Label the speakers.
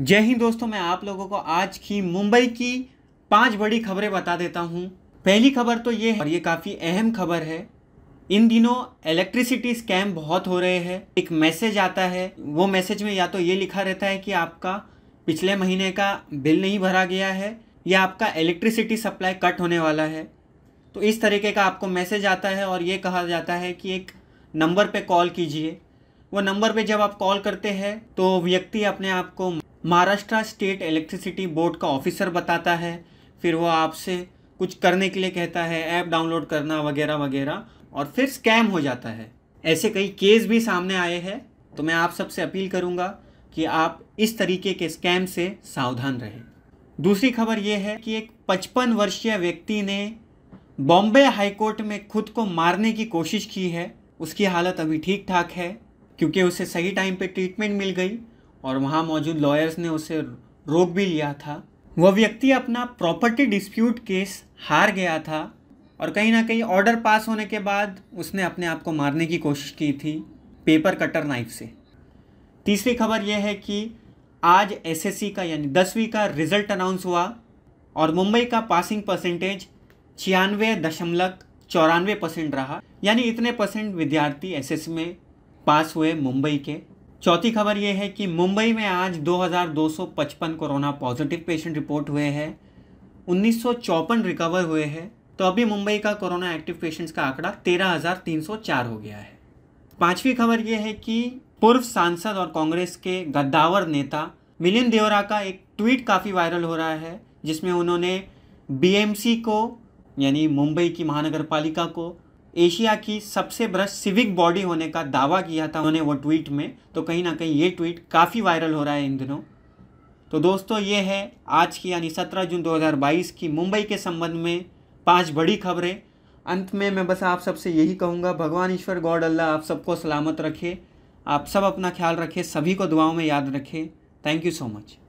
Speaker 1: जय हिंद दोस्तों मैं आप लोगों को आज की मुंबई की पांच बड़ी खबरें बता देता हूं पहली खबर तो ये है और ये काफ़ी अहम खबर है इन दिनों इलेक्ट्रिसिटी स्कैम बहुत हो रहे हैं एक मैसेज आता है वो मैसेज में या तो ये लिखा रहता है कि आपका पिछले महीने का बिल नहीं भरा गया है या आपका इलेक्ट्रिसिटी सप्लाई कट होने वाला है तो इस तरीके का आपको मैसेज आता है और ये कहा जाता है कि एक नंबर पे कॉल कीजिए वो नंबर पर जब आप कॉल करते हैं तो व्यक्ति अपने आप को महाराष्ट्र स्टेट इलेक्ट्रिसिटी बोर्ड का ऑफिसर बताता है फिर वो आपसे कुछ करने के लिए कहता है ऐप डाउनलोड करना वगैरह वगैरह और फिर स्कैम हो जाता है ऐसे कई केस भी सामने आए हैं तो मैं आप सबसे अपील करूँगा कि आप इस तरीके के स्कैम से सावधान रहें दूसरी खबर यह है कि एक 55 वर्षीय व्यक्ति ने बॉम्बे हाईकोर्ट में खुद को मारने की कोशिश की है उसकी हालत अभी ठीक ठाक है क्योंकि उसे सही टाइम पे ट्रीटमेंट मिल गई और वहाँ मौजूद लॉयर्स ने उसे रोक भी लिया था वह व्यक्ति अपना प्रॉपर्टी डिस्प्यूट केस हार गया था और कहीं ना कहीं ऑर्डर पास होने के बाद उसने अपने आप को मारने की कोशिश की थी पेपर कटर नाइफ से तीसरी खबर यह है कि आज एसएससी का यानी दसवीं का रिजल्ट अनाउंस हुआ और मुंबई का पासिंग परसेंटेज छियानवे दशमलव चौरानवे परसेंट रहा यानी इतने परसेंट विद्यार्थी एसएससी में पास हुए मुंबई के चौथी खबर यह है कि मुंबई में आज 2255 कोरोना पॉजिटिव पेशेंट रिपोर्ट हुए हैं उन्नीस रिकवर हुए हैं तो अभी मुंबई का कोरोना एक्टिव पेशेंट्स का आंकड़ा 13,304 हो गया है पांचवी खबर यह है कि पूर्व सांसद और कांग्रेस के गद्दावर नेता मिलिन देवरा का एक ट्वीट काफ़ी वायरल हो रहा है जिसमें उन्होंने बीएमसी को यानी मुंबई की महानगर पालिका को एशिया की सबसे भ्रष्ट सिविक बॉडी होने का दावा किया था उन्होंने वो ट्वीट में तो कहीं ना कहीं ये ट्वीट काफ़ी वायरल हो रहा है इन दिनों तो दोस्तों ये है आज की यानी 17 जून 2022 की मुंबई के संबंध में पांच बड़ी खबरें अंत में मैं बस आप सबसे यही कहूँगा भगवान ईश्वर गॉड अल्लाह आप सबको सलामत रखे आप सब अपना ख्याल रखें सभी को दुआओं में याद रखें थैंक यू सो मच